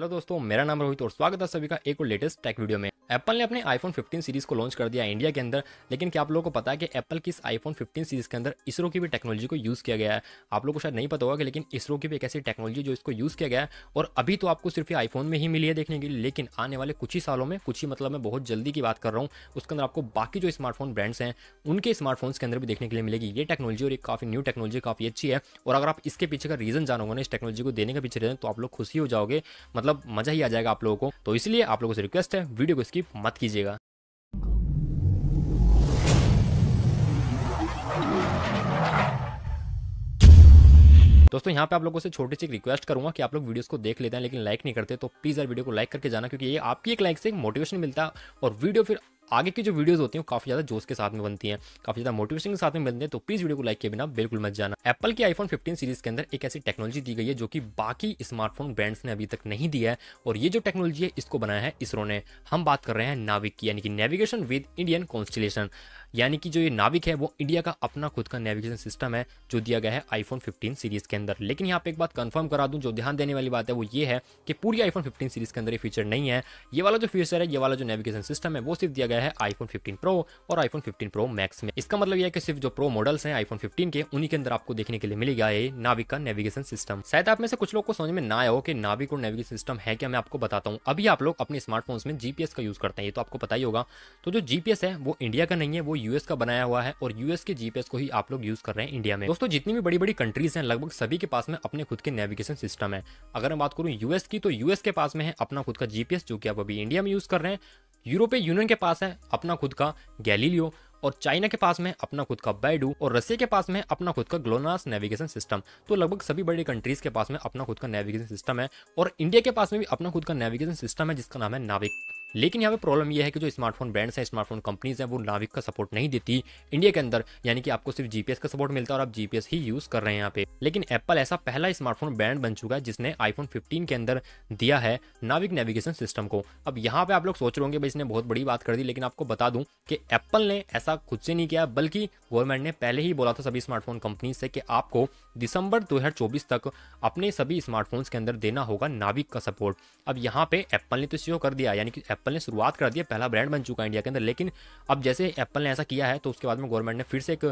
hello दोस्तों मेरा नाम रोहित और स्वागत है सभी का एक और लेटेस्ट टेक वीडियो में एप्पल ने अपने आईफोन 15 सीरीज को लॉन्च कर दिया इंडिया के अंदर लेकिन क्या आप लोगों को पता है कि एप्पल की इस आईफोन 15 सीरीज के अंदर इसरो की भी टेक्नोलॉजी को यूज़ किया गया है आप लोगों को शायद नहीं पता होगा कि लेकिन इसरो की भी एक ऐसी टेक्नोलॉजी जो इसको यूज़ किया गया है और अभी तो आपको सिर्फ आईफोन में ही मिली है देखने के लिए लेकिन आने वाले कुछ ही सालों में कुछ ही मतलब मैं बहुत जल्दी की बात कर रहा हूँ उसके अंदर आपको बाकी जो स्मार्टफोन ब्रांड्स हैं उनके स्मार्टफोन्स के अंदर भी देखने के लिए मिलेगी ये टेक्नोलॉजी और एक काफ़ी न्यू टेक्नोलॉजी काफ़ी अच्छी है और अगर आप इसके पीछे का रीज़न जानोगे ना इस टेक्नोलॉजी को देने के पीछे रीज़न तो आप लोग खुशी हो जाओगे मतलब मज़ा ही आ जाएगा आप लोगों को तो इसलिए आप लोगों से रिक्वेस्ट है वीडियो को इसकी स्किप मत कीजिएगा दोस्तों यहाँ पे आप लोगों से छोटी सी रिक्वेस्ट करूंगा कि आप लोग वीडियोस को देख लेते हैं लेकिन लाइक नहीं करते तो प्लीज़ यार वीडियो को लाइक करके जाना क्योंकि ये आपकी एक लाइक से एक मोटिवेशन मिलता है और वीडियो फिर आगे की जो वीडियोज़ होती वो काफ़ी ज़्यादा जोश के साथ में बनती है काफ़ी ज़्यादा मोटिवेशन के साथ में बनती है तो प्लीज़ वीडियो को लाइक के बिना बिल्कुल मत जाना एप्पल की आईफोन फिफ्टीन सीरीज़ के अंदर एक ऐसी टेक्नोलॉजी दी गई है जो कि बाकी स्मार्टफोन ब्रांड्स ने अभी तक नहीं दिया है और ये जो टेक्नोलॉजी है इसको बनाया है इसरो ने हम बात कर रहे हैं नाविक की यानी कि नेविगेशन विद इंडियन कॉन्स्टिलेशन यानी कि जो ये नाविक है वो इंडिया का अपना खुद का नेविगेशन सिस्टम है जो दिया गया है आईफोन 15 सीरीज के अंदर लेकिन यहाँ पे एक बात कंफर्म करा दूं जो ध्यान देने वाली बात है वो ये है कि पूरी आईफोन 15 सीरीज के अंदर ये फीचर नहीं है ये वाला जो फीचर है ये वाला जो नेविगेशन सिस्टम है वो सिर्फ दिया गया है आईफोन फिफ्टीन प्रो और आईफोन फिफ्टीन प्रो मैक्स में इसका मतलब यह है कि सिर्फ जो प्रो मॉडल्स हैं आईफोन फिफ्टीन के उन्हीं के अंदर आपको देखने के लिए मिलेगा ये नाविक का नेविगेशन सिस्टम शायद आप में से कुछ लोग को समझ में ना आया हो कि नाविक और नेविगेशन सिस्टम है क्या मैं आपको बताता हूँ अभी आप लोग अपने स्मार्टफोन में जीपीएस का यूज करते हैं ये तो आपको पता ही होगा तो जो जीपीएस है वो इंडिया का नहीं है वो यूएस का बनाया हुआ है और यूएस के जीपीएस को ही आप लोग यूज कर रहे हैं इंडिया में दोस्तों जितनी भी बड़ी बड़ी कंट्रीज हैं लगभग सभी के पास में अपने खुद के नेविगेशन सिस्टम है अगर मैं बात करूँ यूएस की तो यूएस के पास में है अपना खुद का जीपीएस जो कि आप अभी इंडिया में यूज कर रहे हैं यूरोपीय यूनियन के पास है अपना खुद का गैलीलियो और चाइना के पास में अपना खुद का बैडू और रसिया के पास में अपना खुद का ग्लोनास नेविगेशन सिस्टम तो लगभग सभी बड़ी कंट्रीज के पास में अपना खुद का नेविगेशन सिस्टम है और इंडिया के पास में भी अपना खुद का नेविगेशन सिस्टम है जिसका नाम है नाविक लेकिन यहाँ पे प्रॉब्लम यह है कि जो स्मार्टफोन ब्रांड्स हैं स्मार्टफोन कंपनीज हैं वो नाविक का सपोर्ट नहीं देती इंडिया के अंदर यानी कि आपको सिर्फ जीपीएस का सपोर्ट मिलता है और आप जीपीएस ही यूज कर रहे हैं यहाँ पे लेकिन एप्पल ऐसा पहला स्मार्टफोन ब्रांड बन चुका है जिसने आईफोन फिफ्टीन के अंदर दिया है नाविक नेविगेशन सिस्टम को अब यहाँ पे आप लोग सोच रहे होंगे भाई इसने बहुत बड़ी बात कर दी लेकिन आपको बता दूं कि एप्पल ने ऐसा खुद से नहीं किया बल्कि गवर्नमेंट ने पहले ही बोला था सभी स्मार्टफोन कंपनी से कि आपको दिसंबर दो तक अपने सभी स्मार्टफोन्स के अंदर देना होगा नाविक का सपोर्ट अब यहाँ पे एप्पल ने तो इसी कर दिया यानी कि एप्पल ने शुरुआत कर दी है पहला ब्रांड बन चुका है इंडिया के अंदर लेकिन अब जैसे एप्पल ने ऐसा किया है तो उसके बाद में गवर्नमेंट ने फिर से एक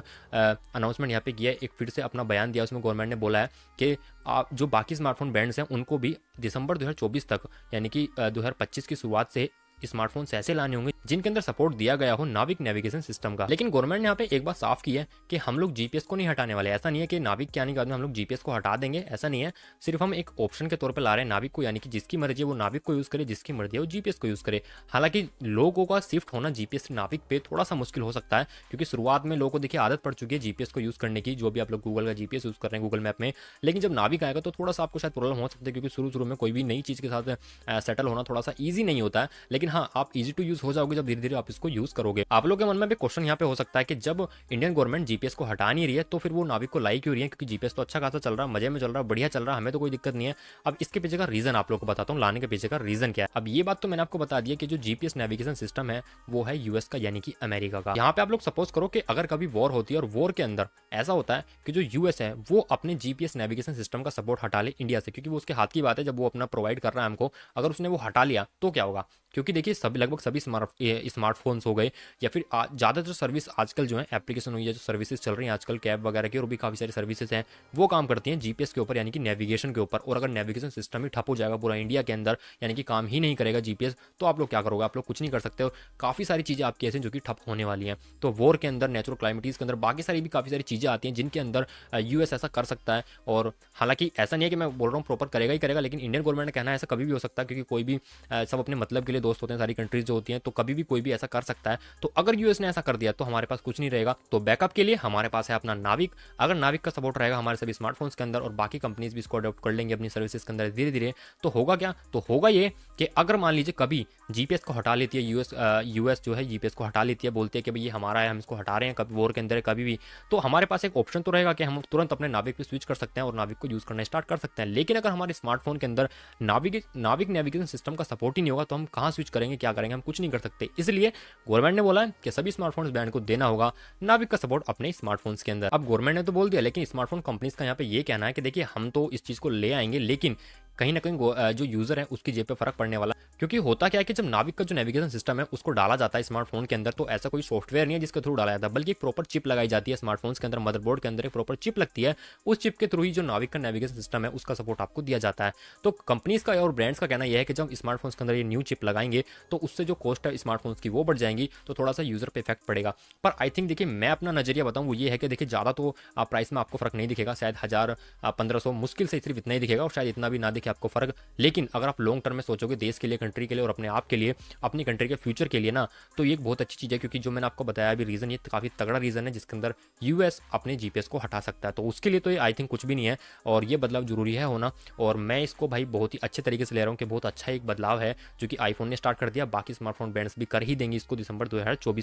अनाउंसमेंट यहाँ पे किया है एक फिर से अपना बयान दिया उसमें गवर्नमेंट ने बोला है कि आप जो बाकी स्मार्टफोन ब्रांड्स हैं उनको भी दिसंबर 2024 तक यानी कि 2025 की शुरुआत से स्मार्टफोन ऐसे लाने होंगे जिनके अंदर सपोर्ट दिया गया हो नाविक नेविगेशन सिस्टम का लेकिन गवर्नमेंट ने यहाँ पे एक बात साफ की है कि हम लोग जीपीएस को नहीं हटाने वाले ऐसा नहीं है कि नाविक के आने के बाद में हम लोग जीपीएस को हटा देंगे ऐसा नहीं है सिर्फ हम एक ऑप्शन के तौर पर ला रहे हैं नाविक को यानी कि जिसकी मर्जी है वो नाविक को यूज़ करे जिसकी मर्जी है वो जीपीएस को यूज़ करे हालांकि लोगों का शिफ्ट होना जीपीएस नाविक पे थोड़ा सा मुश्किल हो सकता है क्योंकि शुरुआत में लोगों को देखिए आदत पड़ चुकी है जीपीएस को यूज़ करने की जो भी आप लोग गूगल का जीपीएस यूज़ कर रहे हैं गूगल मैप में लेकिन जब नाविक आएगा तो थोड़ा सा आपको शायद प्रॉब्लम हो सकता है क्योंकि शुरू शुरू में कोई भी नई चीज़ के साथ सेटल होना थोड़ा सा ईजी नहीं होता है लेकिन लेकिन हाँ आप इजी टू यूज हो जाओगे जब धीरे धीरे आप इसको यूज करोगे आप लोग के मन में भी क्वेश्चन यहाँ पे हो सकता है कि जब इंडियन गवर्नमेंट जीपीएस को हटा नहीं रही है तो फिर वो नाविक को लाई क्यों रही है क्योंकि जीपीएस तो अच्छा खासा चल रहा है मजे में चल रहा है बढ़िया चल रहा है हमें तो कोई दिक्कत नहीं है अब इसके पीछे का रीजन आप लोग को बताता हूँ लाने के पीछे का रीजन क्या है अब ये बात तो मैंने आपको बता दिया कि जो जीपीएस नेविगेशन सिस्टम है वो है यूएस का यानी कि अमेरिका का यहाँ पे आप लोग सपोज करो कि अगर कभी वॉर होती है और वॉर के अंदर ऐसा होता है कि जो यूएस है वो अपने जीपीएस नेविगेशन सिस्टम का सपोर्ट हटा ले इंडिया से क्योंकि वो उसके हाथ की बात है जब वो अपना प्रोवाइड कर रहा है हमको अगर उसने वो हटा लिया तो क्या होगा क्योंकि देखिए सभी लगभग सभी स्मार्ट स्मार्टफोन्स हो गए या फिर ज़्यादातर सर्विस आजकल जो है एप्लीकेशन हुई है जो सर्विसेज चल रही हैं आजकल कैब वगैरह की और भी काफ़ी सारी सर्विसेज हैं वो काम करती हैं जीपीएस के ऊपर यानी कि नेविगेशन के ऊपर और अगर नेविगेशन सिस्टम ही ठप हो जाएगा पूरा इंडिया के अंदर यानी कि काम ही नहीं करेगा जीपीएस तो आप लोग क्या करोगे आप लोग कुछ नहीं कर सकते और काफ़ी सारी चीज़ें आपकी ऐसी जो कि ठप होने वाली हैं तो वॉर के अंदर नेचुरल क्लाइमेटीज़ के अंदर बाकी सारी भी काफ़ी सारी चीज़ें आती हैं जिनके अंदर यूएस ऐसा कर सकता है और हालांकि ऐसा नहीं है कि मैं बोल रहा हूँ प्रॉपर करेगा ही करेगा लेकिन इंडियन गवर्नमेंट का कहना ऐसा कभी भी हो सकता है क्योंकि कोई भी सब अपने मतलब के लिए दोस्त होते हैं सारी कंट्रीज जो होती हैं तो कभी भी कोई भी ऐसा कर सकता है तो अगर यूएस ने ऐसा कर दिया तो हमारे पास कुछ नहीं रहेगा तो बैकअप के लिए हमारे पास है अपना नाविक अगर नाविक का सपोर्ट रहेगा हमारे सभी स्मार्टफोन्स के अंदर और बाकी कंपनीज भी इसको अडॉप्ट कर लेंगे अपनी सर्विसेज के अंदर धीरे धीरे तो होगा क्या तो होगा ये कि अगर मान लीजिए कभी जीपीएस को हटा लेती है यूएस यूएस जो है जीपीएस को हटा लेती है बोलते है कि भाई ये हमारा है हम इसको हटा रहे हैं कभी वोर के अंदर कभी भी तो हमारे पास एक ऑप्शन तो रहेगा कि हम तुरंत अपने नाविक पर स्विच कर सकते हैं और नाविक को यूज़ करना स्टार्ट कर सकते हैं लेकिन अगर हमारे स्मार्टफोन के अंदर नाविक नाविक नेविगेशन सिस्टम का सपोर्ट ही नहीं होगा तो हम कहाँ स्विच करेंगे क्या करेंगे हम कुछ नहीं कर सकते इसलिए गवर्नमेंट ने बोला है कि सभी स्मार्टफोन्स ब्रांड को देना होगा नाविक का सपोर्ट अपने स्मार्टफोन के अंदर अब गवर्नमेंट ने तो बोल दिया लेकिन स्मार्टफोन कंपनीज का यहाँ पे ये कहना है कि देखिए हम तो इस चीज को ले आएंगे लेकिन कहीं ना कहीं जो यूज़र है उसकी जेब पे फर्क पड़ने वाला क्योंकि होता क्या है कि जब नाविक का जो नेविगेशन सिस्टम है उसको डाला जाता है स्मार्टफोन के अंदर तो ऐसा कोई सॉफ्टवेयर नहीं है जिसके थ्रू डाला जाता है बल्कि एक प्रॉपर चिप लगाई जाती है स्मार्टफोन के अंदर मदरबोर्ड के अंदर एक प्रॉपर चिप लगती है उस चिप के थ्रू ही जो नाविक का नेविगेशन सिस्टम है उसका सपोर्ट आपको दिया जाता है तो कंपनीज का और ब्रांड्स का कहना यह है कि जब स्मार्टफोन के अंदर ये न्यू चिप लगाएंगे तो उससे जो कॉस्ट है स्मार्टफोन की वो बढ़ जाएंगी तो थोड़ा सा यूज़र पर इफेक्ट पड़ेगा पर आई थिंक देखिए मैं अपना नजरिया बताऊँ वो ये है कि देखिए ज़्यादा तो प्राइस में आपको फर्क नहीं दिखेगा शायद हज़ार पंद्रह मुश्किल से सिर्फ इतना ही दिखेगा और शायद इतना भी ना दिखेगा कि आपको फ़र्क लेकिन अगर आप लॉन्ग टर्म में सोचोगे देश के लिए कंट्री के लिए और अपने आप के लिए अपनी कंट्री के फ्यूचर के लिए ना तो ये एक बहुत अच्छी चीज़ है क्योंकि जो मैंने आपको बताया अभी रीज़न ये काफ़ी तगड़ा रीज़न है जिसके अंदर यूएस अपने जीपीएस को हटा सकता है तो उसके लिए तो ये आई थिंक कुछ भी नहीं है और ये बदलाव जरूरी है होना और मैं इसको भाई बहुत ही अच्छे तरीके से ले रहा हूँ कि बहुत अच्छा एक बदलाव है जो कि आईफोन ने स्टार्ट कर दिया बाकी स्मार्टफोन ब्रांड्स भी कर ही देंगे इसको दिसंबर दो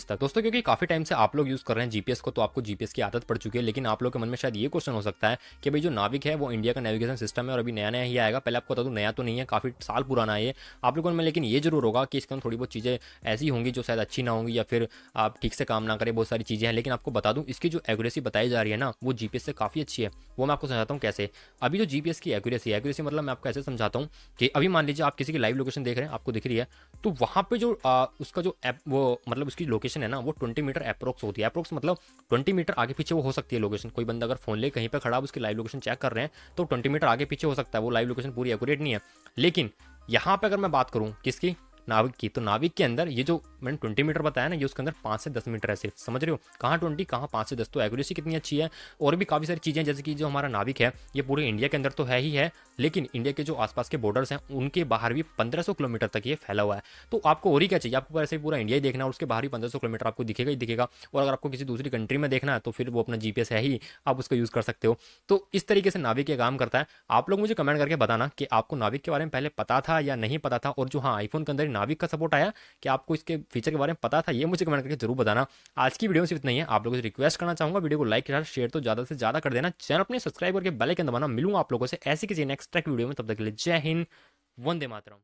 तक दोस्तों क्योंकि काफ़ी टाइम से आप लोग यूज़ कर रहे हैं जीपीएस को तो आपको जीपीएस की आदत पड़ चुकी है लेकिन आप लोग के मन में शायद ये क्वेश्चन हो सकता है कि भाई जो नाविक है वो इंडिया का नेविगेशन सिस्टम है और अभी नया नया ही आएगा पहले पहले आपको बता दूँ नया तो नहीं है काफ़ी साल पुराना है ये आप लोगों में लेकिन ये जरूर होगा कि इसके अंदर थोड़ी बहुत चीज़ें ऐसी होंगी जो शायद अच्छी ना होंगी या फिर आप ठीक से काम ना करें बहुत सारी चीज़ें हैं लेकिन आपको बता दूँ इसकी जो एक्यूरेसी बताई जा रही है ना वो जी से काफ़ी अच्छी है वो मैं आपको समझाता हूँ कैसे अभी जो जी की एक्यूरेसी है एक्यूरेसी मतलब मैं आपको ऐसे समझाता हूँ कि अभी मान लीजिए आप किसी की लाइव लोकेशन देख रहे हैं आपको दिख रही है तो वहाँ पर जो उसका जो ऐप वो मतलब उसकी लोकेशन है ना वो ट्वेंटी मीटर अप्रोक्स होती है अप्रोक्स मतलब ट्वेंटी मीटर आगे पीछे वो हो सकती है लोकेशन कोई बंदा अगर फोन ले कहीं पर खड़ा उसकी लाइव लोकेशन चेक कर रहे हैं तो ट्वेंटी मीटर आगे पीछे हो सकता है वो लाइव लोकेशन पूरी एक्यूरेट नहीं है लेकिन यहाँ पर अगर मैं बात करूँ किसकी नाविक की तो नाविक के अंदर ये जो मैंने ट्वेंटी मीटर बताया ना ये उसके अंदर पाँच से दस मीटर है सिर्फ समझ रहे हो कहाँ ट्वेंटी कहाँ पाँच से दस तो एक्यूरेसी कितनी अच्छी है और भी काफ़ी सारी चीज़ें जैसे कि जो हमारा नाविक है ये पूरे इंडिया के अंदर तो है ही है लेकिन इंडिया के जो आसपास के बॉर्डर्स हैं उनके बाहर भी पंद्रह किलोमीटर तक ये फैला हुआ है तो आपको और ही क्या चाहिए आपको ऐसे पूरा इंडिया ही देखना और उसके बाहर ही पंद्रह किलोमीटर आपको दिखेगा ही दिखेगा और अगर आपको किसी दूसरी कंट्री में देखना है तो फिर वो अपना जी है ही आप उसका यूज़ कर सकते हो तो इस तरीके से नाविक ये काम करता है आप लोग मुझे कमेंट करके बताना कि आपको नाविक के बारे में पहले पता था या नहीं पता था और जो हाँ आईफोन के अंदर नाविक का सपोर्ट आया कि आपको इसके फीचर के बारे में पता था ये मुझे कमेंट करके जरूर बताना आज की वीडियो में सिर्फ इतना ही है आप लोगों से रिक्वेस्ट करना चाहूंगा वीडियो को लाइक करना शेयर तो ज़्यादा से ज़्यादा कर देना चैनल अपने सब्सक्राइब करके बेल आइकन दबाना मिलूंगा आप लोगों से ऐसी किसी नेक्स्ट ट्रैक वीडियो में तब तक के लिए जय हिंद वंदे मातरम